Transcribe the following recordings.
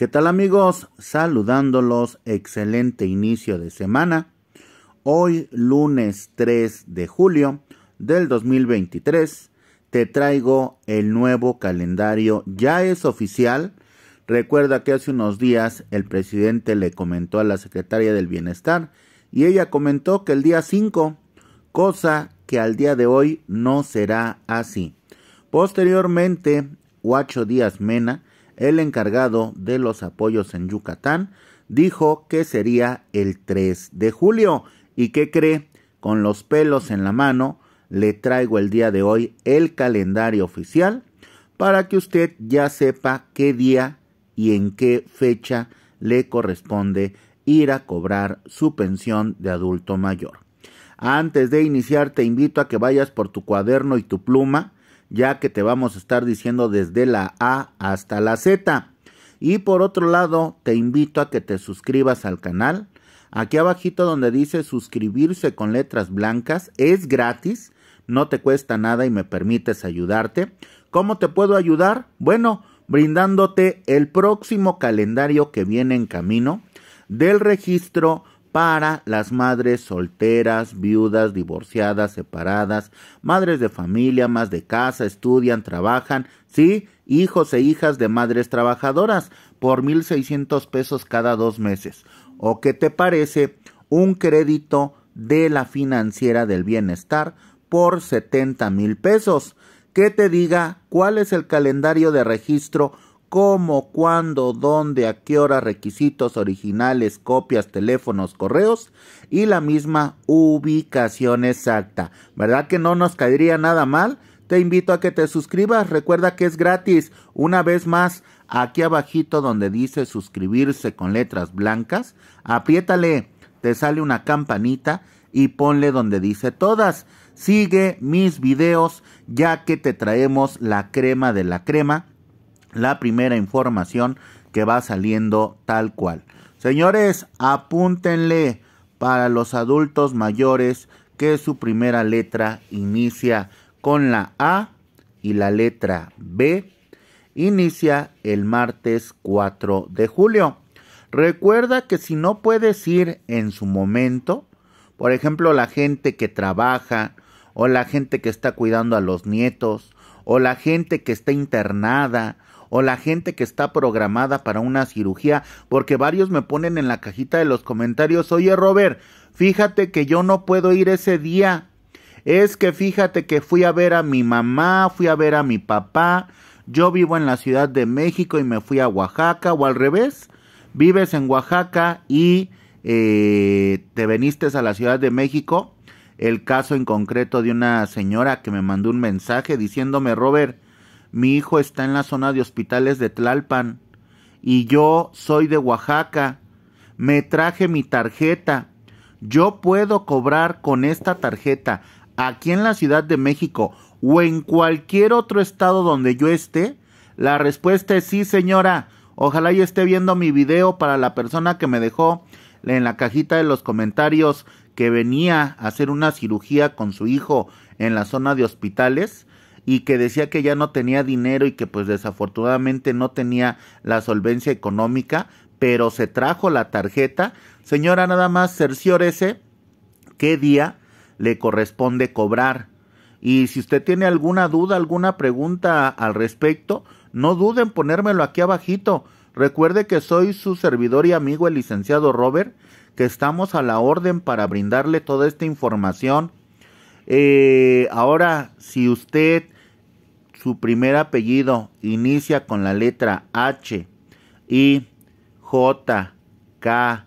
¿Qué tal amigos? Saludándolos, excelente inicio de semana. Hoy lunes 3 de julio del 2023 te traigo el nuevo calendario, ya es oficial. Recuerda que hace unos días el presidente le comentó a la secretaria del Bienestar y ella comentó que el día 5, cosa que al día de hoy no será así. Posteriormente, 8 días Mena el encargado de los apoyos en Yucatán, dijo que sería el 3 de julio. ¿Y qué cree? Con los pelos en la mano, le traigo el día de hoy el calendario oficial para que usted ya sepa qué día y en qué fecha le corresponde ir a cobrar su pensión de adulto mayor. Antes de iniciar, te invito a que vayas por tu cuaderno y tu pluma ya que te vamos a estar diciendo desde la A hasta la Z. Y por otro lado, te invito a que te suscribas al canal. Aquí abajito donde dice suscribirse con letras blancas es gratis, no te cuesta nada y me permites ayudarte. ¿Cómo te puedo ayudar? Bueno, brindándote el próximo calendario que viene en camino del registro para las madres solteras, viudas, divorciadas, separadas, madres de familia, más de casa, estudian, trabajan, sí, hijos e hijas de madres trabajadoras por 1.600 pesos cada dos meses. ¿O qué te parece un crédito de la financiera del bienestar por 70 mil pesos? Que te diga cuál es el calendario de registro cómo, cuándo, dónde, a qué hora, requisitos originales, copias, teléfonos, correos y la misma ubicación exacta. ¿Verdad que no nos caería nada mal? Te invito a que te suscribas, recuerda que es gratis. Una vez más, aquí abajito donde dice suscribirse con letras blancas, apriétale, te sale una campanita y ponle donde dice todas. Sigue mis videos ya que te traemos la crema de la crema la primera información que va saliendo tal cual. Señores, apúntenle para los adultos mayores que su primera letra inicia con la A y la letra B inicia el martes 4 de julio. Recuerda que si no puedes ir en su momento, por ejemplo, la gente que trabaja o la gente que está cuidando a los nietos o la gente que está internada o la gente que está programada para una cirugía, porque varios me ponen en la cajita de los comentarios, oye Robert, fíjate que yo no puedo ir ese día. Es que fíjate que fui a ver a mi mamá, fui a ver a mi papá, yo vivo en la Ciudad de México y me fui a Oaxaca o al revés, vives en Oaxaca y eh, te viniste a la Ciudad de México. El caso en concreto de una señora que me mandó un mensaje diciéndome, Robert, mi hijo está en la zona de hospitales de Tlalpan y yo soy de Oaxaca, me traje mi tarjeta, yo puedo cobrar con esta tarjeta aquí en la Ciudad de México o en cualquier otro estado donde yo esté? La respuesta es sí, señora. Ojalá yo esté viendo mi video para la persona que me dejó en la cajita de los comentarios que venía a hacer una cirugía con su hijo en la zona de hospitales y que decía que ya no tenía dinero y que pues desafortunadamente no tenía la solvencia económica, pero se trajo la tarjeta. Señora, nada más cerciórese qué día le corresponde cobrar. Y si usted tiene alguna duda, alguna pregunta al respecto, no duden en ponérmelo aquí abajito. Recuerde que soy su servidor y amigo el licenciado Robert, que estamos a la orden para brindarle toda esta información. Eh, ahora, si usted su primer apellido inicia con la letra H, I, J, K,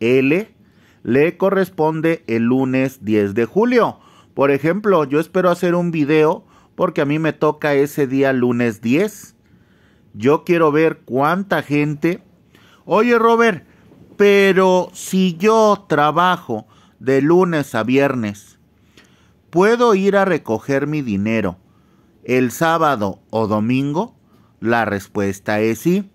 L. Le corresponde el lunes 10 de julio. Por ejemplo, yo espero hacer un video porque a mí me toca ese día lunes 10. Yo quiero ver cuánta gente. Oye, Robert, pero si yo trabajo de lunes a viernes, puedo ir a recoger mi dinero el sábado o domingo? La respuesta es sí.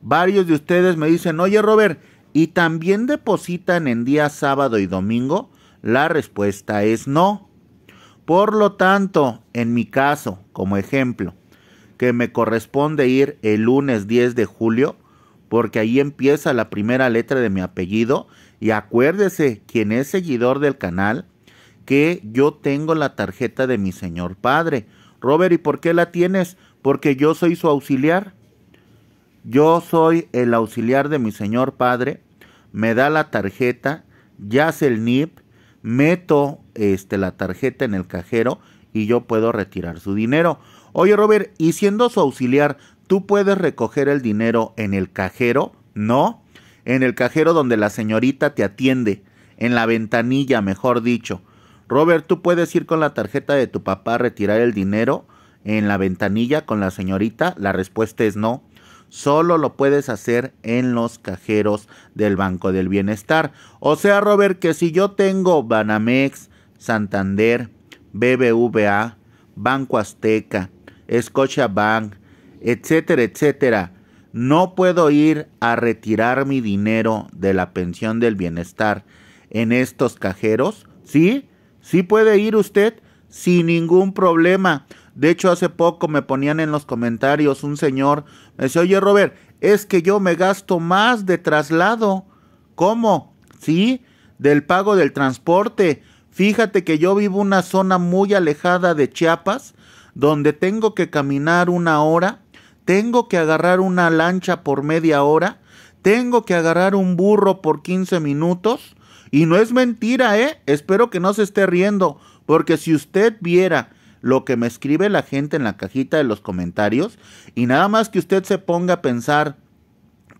Varios de ustedes me dicen, oye Robert, ¿y también depositan en día sábado y domingo? La respuesta es no. Por lo tanto, en mi caso, como ejemplo, que me corresponde ir el lunes 10 de julio, porque ahí empieza la primera letra de mi apellido, y acuérdese, quien es seguidor del canal, que yo tengo la tarjeta de mi señor padre, Robert, ¿y por qué la tienes? Porque yo soy su auxiliar. Yo soy el auxiliar de mi señor padre. Me da la tarjeta, ya hace el NIP, meto este, la tarjeta en el cajero y yo puedo retirar su dinero. Oye Robert, ¿y siendo su auxiliar, tú puedes recoger el dinero en el cajero? No, en el cajero donde la señorita te atiende, en la ventanilla, mejor dicho. Robert, tú puedes ir con la tarjeta de tu papá a retirar el dinero en la ventanilla con la señorita. La respuesta es no. Solo lo puedes hacer en los cajeros del Banco del Bienestar. O sea, Robert, que si yo tengo Banamex, Santander, BBVA, Banco Azteca, Bank, etcétera, etcétera, no puedo ir a retirar mi dinero de la pensión del bienestar en estos cajeros. ¿Sí? Sí puede ir usted sin ningún problema. De hecho, hace poco me ponían en los comentarios un señor, me decía, oye Robert, es que yo me gasto más de traslado. ¿Cómo? Sí, del pago del transporte. Fíjate que yo vivo una zona muy alejada de Chiapas, donde tengo que caminar una hora, tengo que agarrar una lancha por media hora, tengo que agarrar un burro por 15 minutos y no es mentira, ¿eh? Espero que no se esté riendo, porque si usted viera lo que me escribe la gente en la cajita de los comentarios, y nada más que usted se ponga a pensar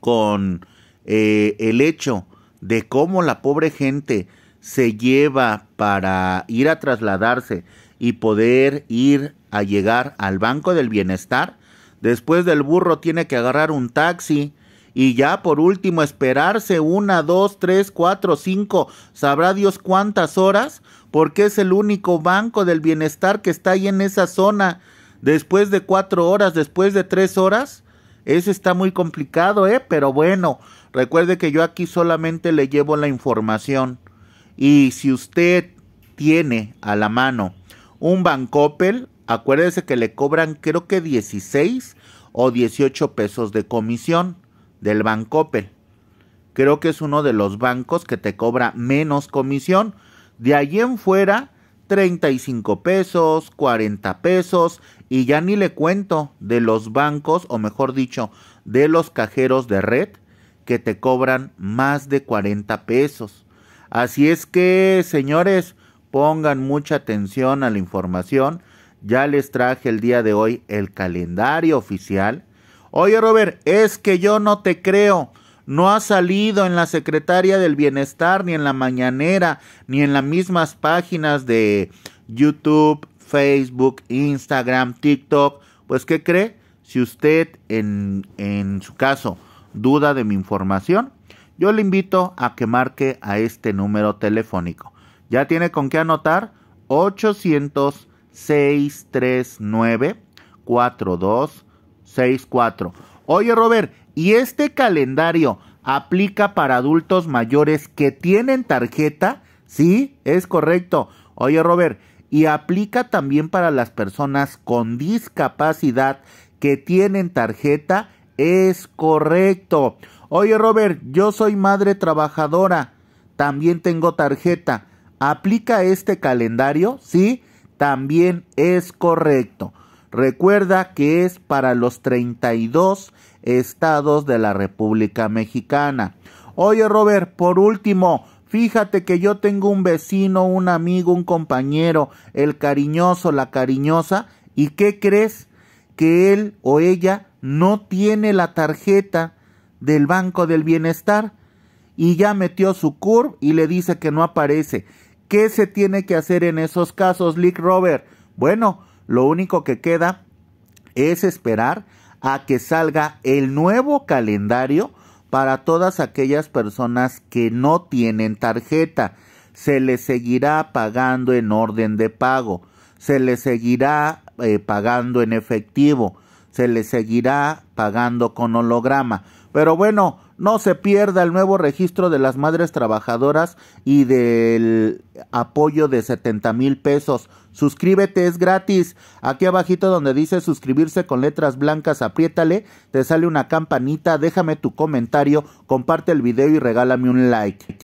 con eh, el hecho de cómo la pobre gente se lleva para ir a trasladarse y poder ir a llegar al Banco del Bienestar, después del burro tiene que agarrar un taxi, y ya por último, esperarse una, dos, tres, cuatro, cinco, sabrá Dios cuántas horas, porque es el único banco del bienestar que está ahí en esa zona. Después de cuatro horas, después de tres horas, eso está muy complicado, ¿eh? Pero bueno, recuerde que yo aquí solamente le llevo la información. Y si usted tiene a la mano un Bancoppel, acuérdese que le cobran creo que 16 o 18 pesos de comisión del Banco Creo que es uno de los bancos que te cobra menos comisión. De allí en fuera, 35 pesos, 40 pesos y ya ni le cuento de los bancos, o mejor dicho, de los cajeros de red que te cobran más de 40 pesos. Así es que, señores, pongan mucha atención a la información. Ya les traje el día de hoy el calendario oficial Oye Robert, es que yo no te creo. No ha salido en la Secretaría del Bienestar, ni en la mañanera, ni en las mismas páginas de YouTube, Facebook, Instagram, TikTok. Pues, ¿qué cree? Si usted, en, su caso, duda de mi información, yo le invito a que marque a este número telefónico. Ya tiene con qué anotar 800 639 42 6-4. Oye, Robert, ¿y este calendario aplica para adultos mayores que tienen tarjeta? Sí, es correcto. Oye, Robert, ¿y aplica también para las personas con discapacidad que tienen tarjeta? Es correcto. Oye, Robert, yo soy madre trabajadora. También tengo tarjeta. ¿Aplica este calendario? Sí, también es correcto. Recuerda que es para los 32 estados de la República Mexicana. Oye Robert, por último, fíjate que yo tengo un vecino, un amigo, un compañero, el cariñoso, la cariñosa, ¿y qué crees? Que él o ella no tiene la tarjeta del Banco del Bienestar y ya metió su curve y le dice que no aparece. ¿Qué se tiene que hacer en esos casos, Lick Robert? Bueno, lo único que queda es esperar a que salga el nuevo calendario para todas aquellas personas que no tienen tarjeta. Se les seguirá pagando en orden de pago, se les seguirá eh, pagando en efectivo, se les seguirá pagando con holograma. Pero bueno, no se pierda el nuevo registro de las madres trabajadoras y del apoyo de 70 mil pesos Suscríbete, es gratis. Aquí abajito donde dice suscribirse con letras blancas, apriétale, te sale una campanita, déjame tu comentario, comparte el video y regálame un like.